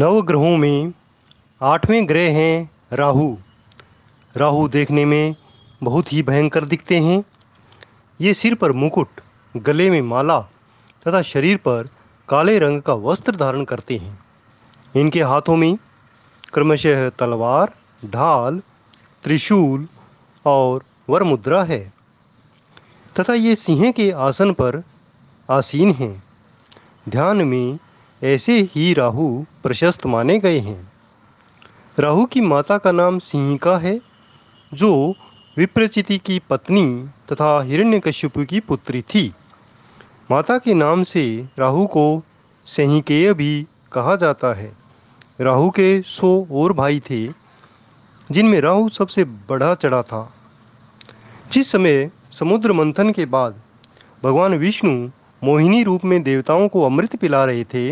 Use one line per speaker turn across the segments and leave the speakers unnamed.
नव ग्रहों में आठवें ग्रह हैं राहु राहु देखने में बहुत ही भयंकर दिखते हैं ये सिर पर मुकुट गले में माला तथा शरीर पर काले रंग का वस्त्र धारण करते हैं इनके हाथों में क्रमशः तलवार ढाल त्रिशूल और वर मुद्रा है तथा ये सिंह के आसन पर आसीन हैं ध्यान में ऐसे ही राहु प्रशस्त माने गए हैं राहु की माता का नाम सिंहिका है जो विप्रचिति की पत्नी तथा हिरण्यकश्यप की पुत्री थी माता के नाम से राहु को सिंहिकेय भी कहा जाता है राहु के सौ और भाई थे जिनमें राहु सबसे बड़ा चढ़ा था जिस समय समुद्र मंथन के बाद भगवान विष्णु मोहिनी रूप में देवताओं को अमृत पिला रहे थे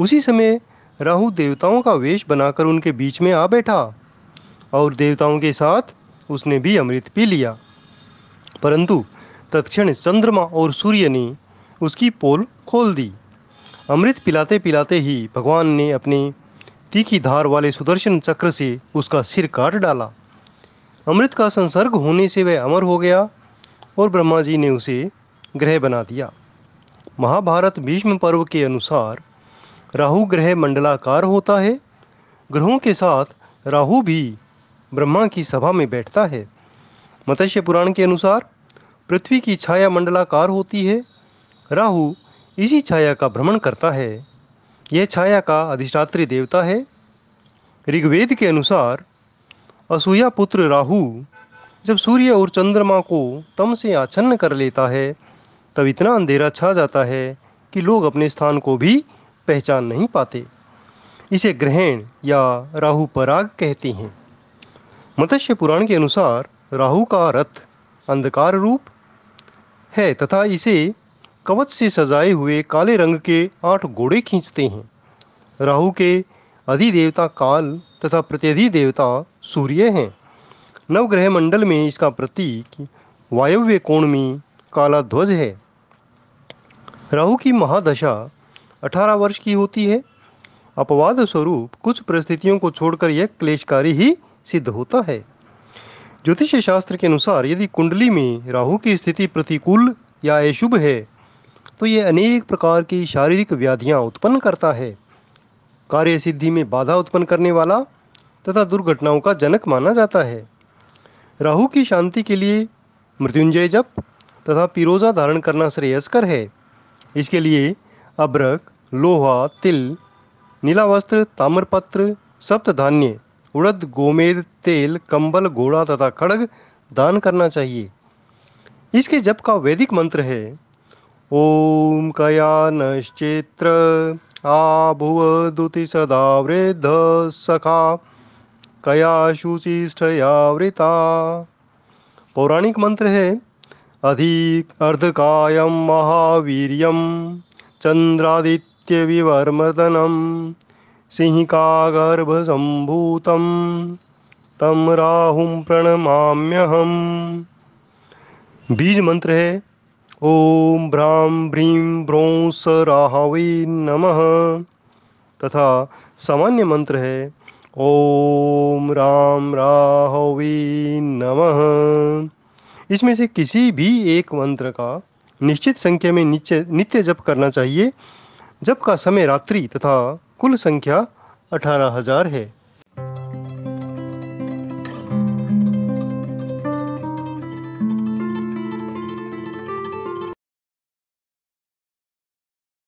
उसी समय राहु देवताओं का वेश बनाकर उनके बीच में आ बैठा और देवताओं के साथ उसने भी अमृत पी लिया परंतु तत्क्षण चंद्रमा और सूर्य ने उसकी पोल खोल दी अमृत पिलाते पिलाते ही भगवान ने अपने तीखी धार वाले सुदर्शन चक्र से उसका सिर काट डाला अमृत का संसर्ग होने से वह अमर हो गया और ब्रह्मा जी ने उसे ग्रह बना दिया महाभारत भीष्म पर्व के अनुसार राहु ग्रह मंडलाकार होता है ग्रहों के साथ राहु भी ब्रह्मा की सभा में बैठता है मत्स्य पुराण के अनुसार पृथ्वी की छाया मंडलाकार होती है राहु इसी छाया का भ्रमण करता है यह छाया का अधिष्ठात्री देवता है ऋग्वेद के अनुसार असूया पुत्र राहु जब सूर्य और चंद्रमा को तम से आच्छन्न कर लेता है तब इतना अंधेरा छा जाता है कि लोग अपने स्थान को भी पहचान नहीं पाते इसे ग्रहण या राहु पराग कहते हैं मत्स्य पुराण के अनुसार राहु का रथ अंधकार रूप है तथा इसे कवच से सजाए हुए काले रंग के आठ घोड़े खींचते हैं राहु के अधिदेवता काल तथा प्रत्यधि देवता सूर्य हैं नवग्रह मंडल में इसका प्रतीक वायव्य कोण में काला ध्वज है राहु की महादशा 18 वर्ष की होती है अपवाद स्वरूप कुछ परिस्थितियों को छोड़कर यह क्लेशकारी ही सिद्ध होता है ज्योतिष शास्त्र के अनुसार यदि कुंडली में राहु की स्थिति प्रतिकूल या अशुभ है तो यह अनेक प्रकार की शारीरिक व्याधियां उत्पन्न करता है कार्य सिद्धि में बाधा उत्पन्न करने वाला तथा दुर्घटनाओं का जनक माना जाता है राहु की शांति के लिए मृत्युंजय जप तथा पिरोजा धारण करना श्रेयस्कर है इसके लिए अब्रक लोहा तिल नीला वस्त्र ताम्रपत्र सप्त धान्य उड़द गोमेद तेल कंबल घोड़ा तथा खड़ग दान करना चाहिए इसके जप का वैदिक मंत्र है ओम कया नश्चेत्र आभुव दुति सदा वृद्ध सखा कया शुचिष्ठयावृता पौराणिक मंत्र है अधिक अर्धकायम महावीर्यम चंद्रादित्य सिंह का विवर्मतनं सिंहिकागर्भसम्भूतं तं राहुं प्रणमाम्यहम् बीज मंत्र है ओम भ्राम भ्रीम ब्रों स राहवी नमः तथा सामान्य मंत्र है ओम राम राहवी नमः इसमें से किसी भी एक मंत्र का निश्चित संख्या में नित्य जप करना चाहिए जब का समय रात्रि तथा कुल संख्या अठारह हजार है